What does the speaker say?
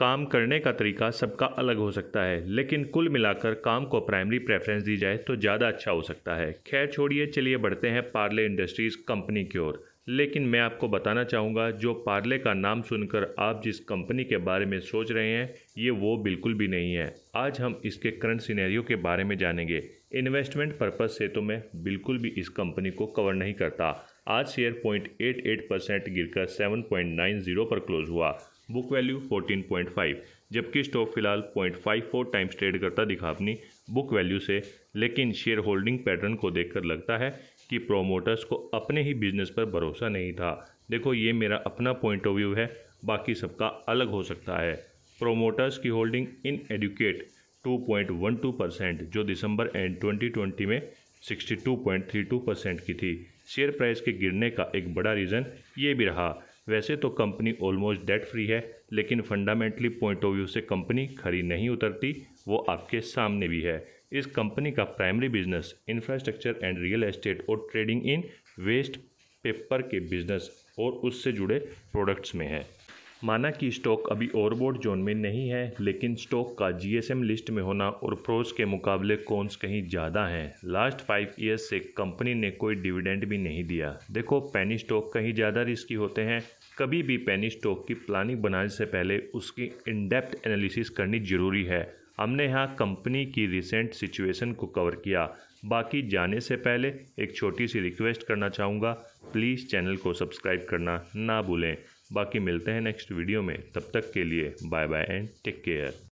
काम करने का तरीका सबका अलग हो सकता है लेकिन कुल मिलाकर काम को प्राइमरी प्रेफरेंस दी जाए तो ज़्यादा अच्छा हो सकता है खैर छोड़िए चलिए बढ़ते हैं पार्ले इंडस्ट्रीज़ कंपनी की ओर लेकिन मैं आपको बताना चाहूँगा जो पार्ले का नाम सुनकर आप जिस कंपनी के बारे में सोच रहे हैं ये वो बिल्कुल भी नहीं है आज हम इसके करंट सिनेरियो के बारे में जानेंगे इन्वेस्टमेंट पर्पज़ से तो मैं बिल्कुल भी इस कंपनी को कवर नहीं करता आज share point eight eight percent गिरकर सेवन पॉइंट नाइन जीरो पर क्लोज हुआ बुक वैल्यू 14.5 जबकि स्टॉक फिलहाल 0.54 टाइम्स ट्रेड करता दिखा अपनी बुक वैल्यू से लेकिन शेयर होल्डिंग पैटर्न को देखकर लगता है कि प्रोमोटर्स को अपने ही बिजनेस पर भरोसा नहीं था देखो ये मेरा अपना पॉइंट ऑफ व्यू है बाकी सबका अलग हो सकता है प्रोमोटर्स की होल्डिंग इन एडुकेट 2.12 परसेंट जो दिसंबर एंड 2020 में 62.32 परसेंट की थी शेयर प्राइस के गिरने का एक बड़ा रीज़न ये भी रहा वैसे तो कंपनी ऑलमोस्ट डेट फ्री है लेकिन फंडामेंटली पॉइंट ऑफ व्यू से कंपनी खरी नहीं उतरती वो आपके सामने भी है इस कंपनी का primary business infrastructure and real estate और ट्रेडिंग इन वेस्ट पेपर के बिजनेस और उससे जुड़े प्रोडक्ट्स में है माना कि स्टॉक अभी ओवरबोर्ड जोन में नहीं है लेकिन स्टॉक का जीएसएम लिस्ट में होना और प्रोज के मुकाबले कौनस कहीं ज़्यादा हैं लास्ट फाइव ईयर्स से कंपनी ने कोई डिविडेंड भी नहीं दिया देखो पेनी स्टॉक कहीं ज़्यादा रिस्की होते हैं कभी भी पेनी स्टॉक की प्लानिंग बनाने से पहले उसकी इनडेप्थ एनालिसिस करनी जरूरी है हमने यहाँ कंपनी की रिसेंट सिचुएशन को कवर किया बाकी जाने से पहले एक छोटी सी रिक्वेस्ट करना चाहूँगा प्लीज़ चैनल को सब्सक्राइब करना ना भूलें बाकी मिलते हैं नेक्स्ट वीडियो में तब तक के लिए bye bye and take care